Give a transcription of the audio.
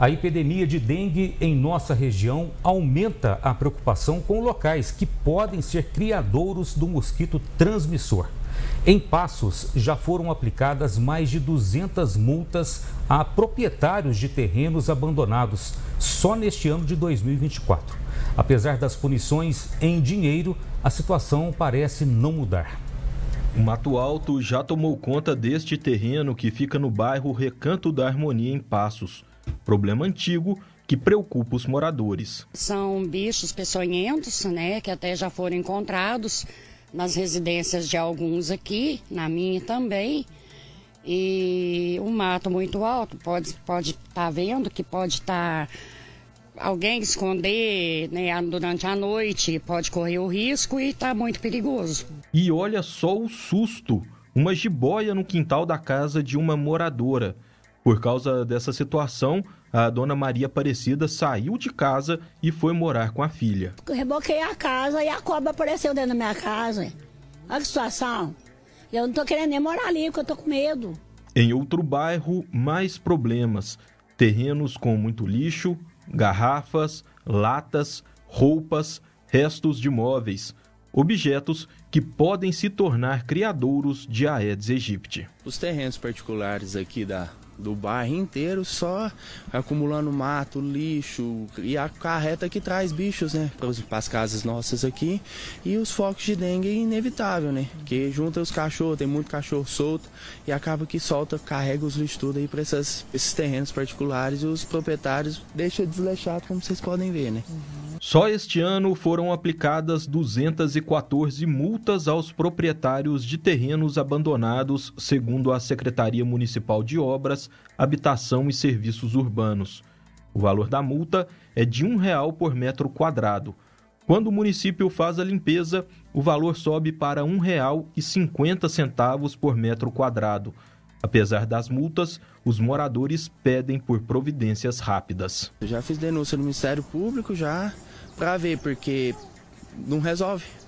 A epidemia de dengue em nossa região aumenta a preocupação com locais que podem ser criadouros do mosquito transmissor. Em Passos, já foram aplicadas mais de 200 multas a proprietários de terrenos abandonados só neste ano de 2024. Apesar das punições em dinheiro, a situação parece não mudar. O Mato Alto já tomou conta deste terreno que fica no bairro Recanto da Harmonia, em Passos problema antigo que preocupa os moradores. São bichos peçonhentos, né, que até já foram encontrados nas residências de alguns aqui, na minha também. E o um mato muito alto, pode estar pode tá vendo que pode estar tá alguém esconder né, durante a noite pode correr o risco e está muito perigoso. E olha só o susto! Uma jiboia no quintal da casa de uma moradora. Por causa dessa situação, a dona Maria Aparecida saiu de casa e foi morar com a filha. reboquei a casa e a cobra apareceu dentro da minha casa. Olha que situação. Eu não tô querendo nem morar ali, porque eu tô com medo. Em outro bairro, mais problemas. Terrenos com muito lixo, garrafas, latas, roupas, restos de móveis. Objetos que podem se tornar criadouros de Aedes aegypti. Os terrenos particulares aqui da do bairro inteiro, só acumulando mato, lixo e a carreta que traz bichos, né, para as casas nossas aqui. E os focos de dengue é inevitável, né, que junta os cachorros, tem muito cachorro solto e acaba que solta, carrega os lixos tudo aí para esses terrenos particulares e os proprietários deixam desleixado, como vocês podem ver, né. Uhum. Só este ano foram aplicadas 214 multas aos proprietários de terrenos abandonados, segundo a Secretaria Municipal de Obras, Habitação e Serviços Urbanos. O valor da multa é de R$ 1,00 por metro quadrado. Quando o município faz a limpeza, o valor sobe para R$ 1,50 por metro quadrado. Apesar das multas, os moradores pedem por providências rápidas. Eu já fiz denúncia no Ministério Público já para ver porque não resolve.